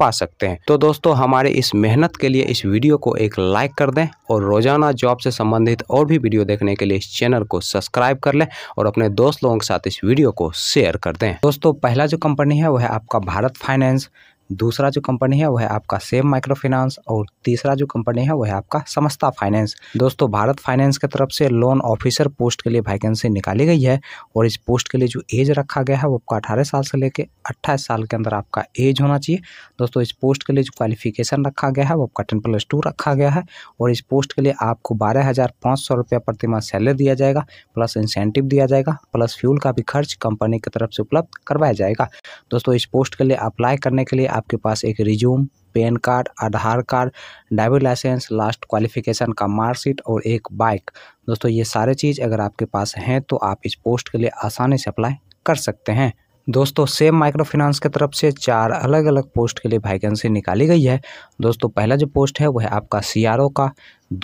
पा सकते हैं तो दोस्तों हमारे इस मेहनत के लिए इस वीडियो को एक लाइक कर दें और रोजाना जॉब से संबंधित और भी वीडियो देखने के लिए इस चैनल को सब्सक्राइब कर लें और अपने दोस्त लोगों के साथ इस वीडियो को शेयर कर दें दोस्तों पहला जो कंपनी है वह है आपका भारत फाइनेंस दूसरा जो कंपनी है वह है आपका सेम माइक्रो फाइनेंस और तीसरा जो कंपनी है वह है आपका समस्ता फाइनेंस दोस्तों भारत फाइनेंस की तरफ से लोन ऑफिसर पोस्ट के लिए वैकेंसी निकाली गई है और इस पोस्ट के लिए जो एज रखा गया है वो आपका अठारह साल से लेकर अट्ठाईस साल के अंदर आपका एज होना चाहिए दोस्तों इस पोस्ट के लिए जो क्वालिफिकेशन रखा गया है वो आपका टेन प्लस टू रखा गया है और इस पोस्ट के लिए आपको बारह हज़ार पाँच सौ रुपया प्रति माह सैलरी दिया जाएगा प्लस इंसेंटिव दिया जाएगा प्लस फ्यूल का भी खर्च कंपनी की तरफ से उपलब्ध करवाया जाएगा दोस्तों इस पोस्ट के लिए अप्लाई करने के लिए आपके पास एक resume pan card Aadhaar card driving licence last qualification का मार्कशीट और एक बाइक दोस्तों ये सारे चीज़ अगर आपके पास हैं तो आप इस पोस्ट के लिए आसानी से अप्लाई कर सकते हैं दोस्तों सेम माइक्रो फाइनेंस की तरफ से चार अलग अलग पोस्ट के लिए वैकेंसी निकाली गई है दोस्तों पहला जो पोस्ट है वह आपका सी का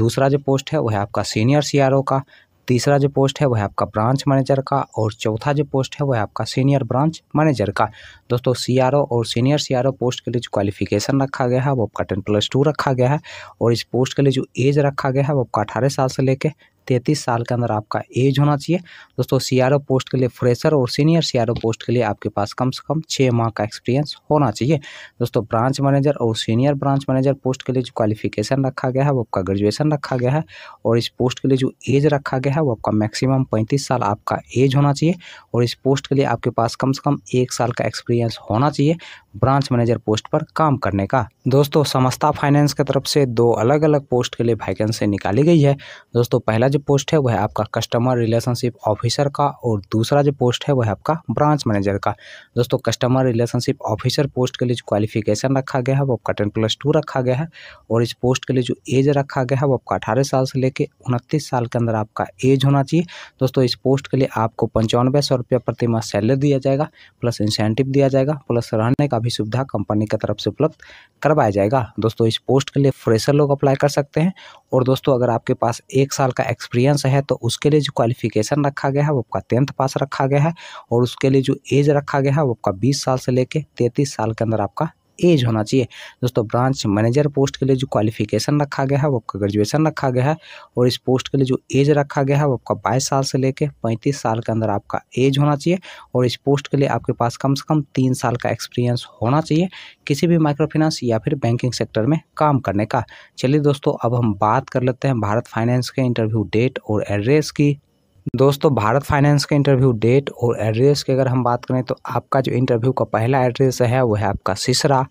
दूसरा जो पोस्ट है वह आपका सीनियर सी का तीसरा जो पोस्ट है वह आपका ब्रांच मैनेजर का और चौथा जो पोस्ट है वह आपका सीनियर ब्रांच मैनेजर का दोस्तों सी और सीनियर सी पोस्ट के लिए जो क्वालिफिकेशन रखा गया है वो आपका टेन प्लस टू रखा गया है और इस पोस्ट के लिए जो एज रखा गया है वो आपका अठारह साल से लेकर तैंतीस साल के अंदर आपका एज होना चाहिए दोस्तों सी पोस्ट के लिए फ्रेशर और सीनियर सी पोस्ट के लिए आपके पास कम से कम छः माह का एक्सपीरियंस होना चाहिए दोस्तों ब्रांच मैनेजर और सीनियर ब्रांच मैनेजर पोस्ट के लिए जो क्वालिफिकेशन रखा गया है वो आपका ग्रेजुएसन रखा गया है और इस पोस्ट के लिए जो एज रखा गया है वो आपका मैक्सिमम पैंतीस साल आपका एज होना चाहिए और इस पोस्ट के लिए आपके पास कम से कम एक साल का एक्सपीरियंस होना चाहिए ब्रांच मैनेजर पोस्ट पर काम करने का दोस्तों समस्ता फाइनेंस की तरफ से दो अलग अलग पोस्ट के लिए वैकेंसी निकाली गई है दोस्तों पहला जो पोस्ट है वह है आपका कस्टमर रिलेशनशिप ऑफिसर का और दूसरा जो पोस्ट है वह है आपका ब्रांच मैनेजर का दोस्तों कस्टमर रिलेशनशिप ऑफिसर पोस्ट के लिए जो क्वालिफिकेशन रखा गया है वो आपका टेन प्लस टू रखा गया है और इस पोस्ट के लिए जो एज रखा गया है वो आपका अठारह साल से लेकर उनतीस साल के अंदर आपका एज होना चाहिए दोस्तों इस पोस्ट के लिए आपको पंचानवे सौ रुपया प्रतिमा सैलरी दिया जाएगा प्लस इंसेंटिव दिया जाएगा प्लस रहने का भी सुविधा कंपनी की तरफ से उपलब्ध करवाया जाएगा दोस्तों इस पोस्ट के लिए फ्रेशर लोग अप्लाई कर सकते हैं और दोस्तों अगर आपके पास एक साल का एक्स एक्सपीरियंस है तो उसके लिए जो क्वालिफिकेशन रखा गया है वो आपका टेंथ पास रखा गया है और उसके लिए जो एज रखा गया है वो आपका बीस साल से लेकर तैंतीस साल के अंदर आपका एज होना चाहिए दोस्तों ब्रांच मैनेजर पोस्ट के लिए जो क्वालिफिकेशन रखा गया है वो आपका ग्रेजुएशन रखा गया है और इस पोस्ट के लिए जो एज रखा गया है वो आपका बाईस साल से लेकर पैंतीस साल के अंदर आपका एज होना चाहिए और इस पोस्ट के लिए आपके पास कम से कम तीन साल का एक्सपीरियंस होना चाहिए किसी भी माइक्रो फाइनेंस या फिर बैंकिंग सेक्टर में काम करने का चलिए दोस्तों अब हम बात कर लेते हैं भारत फाइनेंस के इंटरव्यू डेट और एड्रेस की दोस्तों भारत फाइनेंस के इंटरव्यू डेट और एड्रेस की अगर हम बात करें तो आपका जो इंटरव्यू का पहला एड्रेस है वो है आपका सिसरा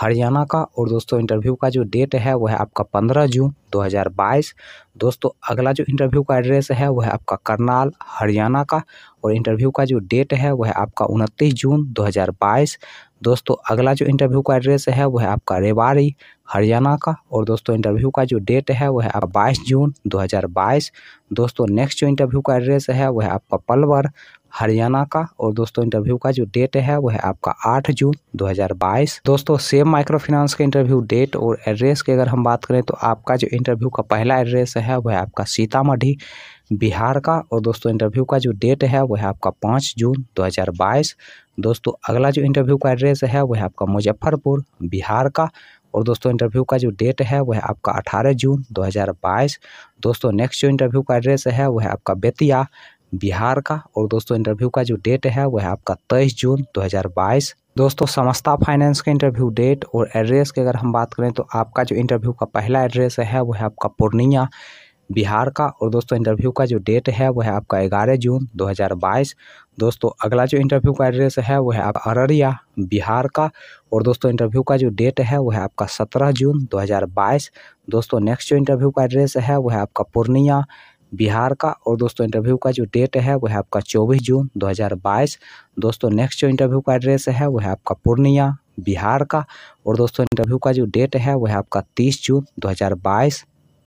हरियाणा का और दोस्तों इंटरव्यू का जो डेट है वह है आपका 15 जून 2022 दोस्तों अगला जो इंटरव्यू का एड्रेस है वह है आपका करनाल हरियाणा का और इंटरव्यू का जो डेट है वह है आपका 29 जून 2022 दोस्तों अगला जो इंटरव्यू का एड्रेस है वह है आपका रेवाड़ी हरियाणा का और दोस्तों इंटरव्यू का जो डेट है वह है आपका बाईस जून 2022 दोस्तों नेक्स्ट जो इंटरव्यू का एड्रेस है वह है आपका पलवर हरियाणा का और दोस्तों इंटरव्यू का जो डेट है वह है आपका 8 जून 2022 दोस्तों सेम माइक्रो फाइनेंस के इंटरव्यू डेट और एड्रेस की अगर हम बात करें तो आपका जो इंटरव्यू का पहला एड्रेस है वह है आपका सीतामढ़ी बिहार का और दोस्तों इंटरव्यू का जो डेट है वह है आपका पाँच जून 2022 दोस्तों अगला जो इंटरव्यू का एड्रेस है वह आपका मुजफ्फरपुर बिहार का और दोस्तों इंटरव्यू का जो डेट है वह आपका 18 जून 2022 दोस्तों नेक्स्ट जो इंटरव्यू का एड्रेस है वह आपका बेतिया बिहार का और दोस्तों इंटरव्यू का जो डेट है वह है आपका तेईस जून 2022 दोस्तों समस्ता फाइनेंस का इंटरव्यू डेट और एड्रेस की अगर हम बात करें तो आपका जो इंटरव्यू का पहला एड्रेस है वह है आपका पूर्णिया बिहार का और दोस्तों इंटरव्यू का जो डेट है वह है आपका ग्यारह जून 2022 दोस्तों अगला जो इंटरव्यू का एड्रेस है वह है आपका अररिया बिहार का और दोस्तों इंटरव्यू का जो डेट है वह है आपका 17 जून 2022 दोस्तों नेक्स्ट जो इंटरव्यू का एड्रेस है वह है आपका पूर्णिया बिहार का और दोस्तों इंटरव्यू का जो डेट है वह आपका 24 जून 2022 दोस्तों नेक्स्ट जो इंटरव्यू का एड्रेस है वह आपका पूर्णिया बिहार का और दोस्तों इंटरव्यू का जो डेट है वह आपका 30 जून बाईस